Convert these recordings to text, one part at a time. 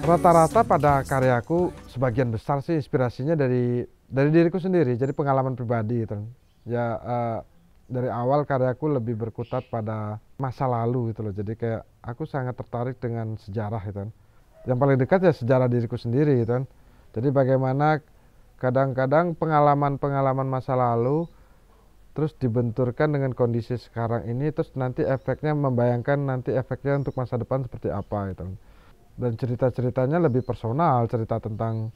Rata-rata pada karyaku sebagian besar sih inspirasinya dari dari diriku sendiri, jadi pengalaman pribadi itu. Ya uh, dari awal karyaku lebih berkutat pada masa lalu gitu loh. Jadi kayak aku sangat tertarik dengan sejarah itu. Kan. Yang paling dekat ya sejarah diriku sendiri itu. Kan. Jadi bagaimana kadang-kadang pengalaman-pengalaman masa lalu terus dibenturkan dengan kondisi sekarang ini terus nanti efeknya membayangkan nanti efeknya untuk masa depan seperti apa itu. Kan dan cerita-ceritanya lebih personal cerita tentang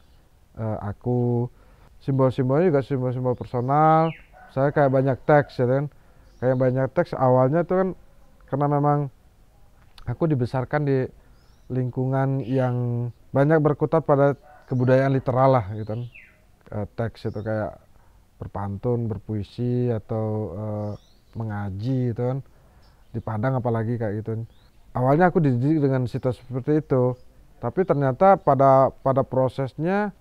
uh, aku simbol-simbolnya juga simbol-simbol personal saya kayak banyak teks ya kan kayak banyak teks awalnya tuh kan karena memang aku dibesarkan di lingkungan yang banyak berkutat pada kebudayaan literal lah gitu kan Uh, teks itu kayak berpantun berpuisi atau uh, mengaji gitu kan di Padang apalagi kayak gitu Kan awalnya aku dididik dengan situs seperti itu tapi ternyata pada pada prosesnya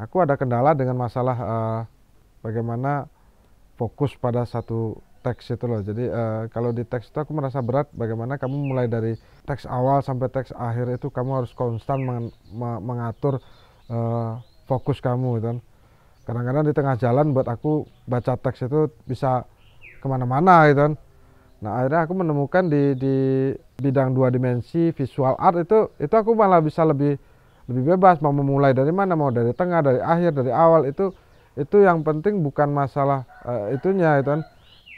aku ada kendala dengan masalah uh, bagaimana fokus pada satu teks itu loh jadi uh, kalau di teks itu aku merasa berat bagaimana kamu mulai dari teks awal sampai teks akhir itu kamu harus konstan meng mengatur uh, fokus kamu gitu kan kadang-kadang di tengah jalan buat aku baca teks itu bisa kemana-mana gitu kan nah akhirnya aku menemukan di di bidang dua dimensi visual art itu itu aku malah bisa lebih lebih bebas mau memulai dari mana mau dari tengah dari akhir dari awal itu itu yang penting bukan masalah uh, itunya itu kan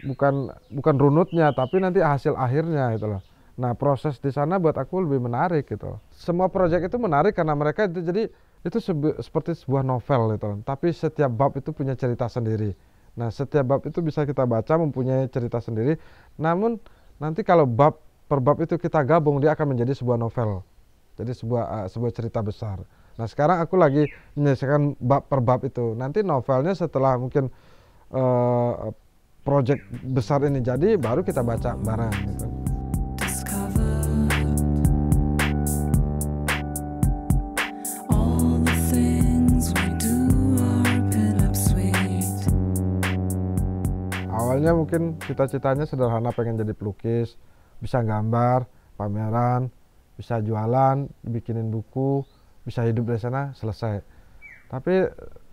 bukan bukan runutnya tapi nanti hasil akhirnya itu loh nah proses di sana buat aku lebih menarik gitu semua proyek itu menarik karena mereka itu jadi itu sebe, seperti sebuah novel gitu loh tapi setiap bab itu punya cerita sendiri nah setiap bab itu bisa kita baca mempunyai cerita sendiri namun nanti kalau bab per bab itu kita gabung dia akan menjadi sebuah novel. Jadi sebuah uh, sebuah cerita besar. Nah, sekarang aku lagi menyelesaikan bab per bab itu. Nanti novelnya setelah mungkin uh, project besar ini jadi baru kita baca bareng gitu. Awalnya mungkin cita-citanya sederhana pengen jadi pelukis, bisa gambar, pameran, bisa jualan, bikinin buku, bisa hidup dari sana selesai. Tapi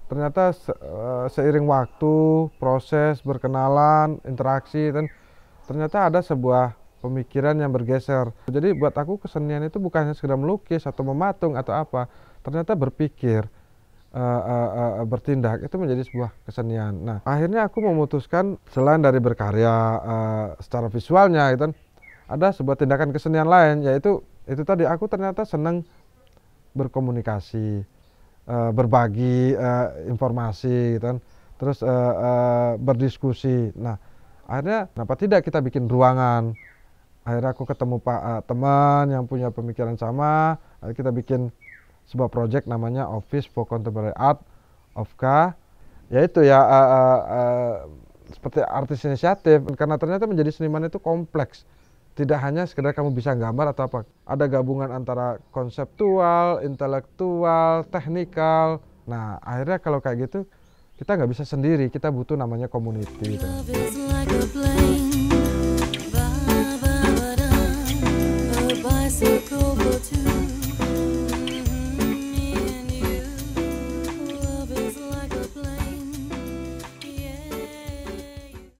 ternyata eh, seiring waktu, proses berkenalan, interaksi dan ternyata ada sebuah pemikiran yang bergeser. Jadi buat aku kesenian itu bukan hanya sekedar melukis atau mematung atau apa, ternyata berpikir, uh, uh, uh, bertindak itu menjadi sebuah kesenian. Nah, akhirnya aku memutuskan selain dari berkarya uh, secara visualnya itu kan, ada sebuah tindakan kesenian lain yaitu itu tadi aku ternyata senang berkomunikasi eh, berbagi eh, informasi gitu kan terus eh, berdiskusi nah akhirnya kenapa tidak kita bikin ruangan akhirnya aku ketemu pak teman yang punya pemikiran sama akhirnya kita bikin sebuah project namanya Office for Contemporary Art of K yaitu ya uh, uh, uh, seperti artis inisiatif karena ternyata menjadi seniman itu kompleks tidak hanya sekedar kamu bisa gambar atau apa. Ada gabungan antara konseptual, intelektual, teknikal. Nah, akhirnya kalau kayak gitu, kita nggak bisa sendiri. Kita butuh namanya community. Gitu.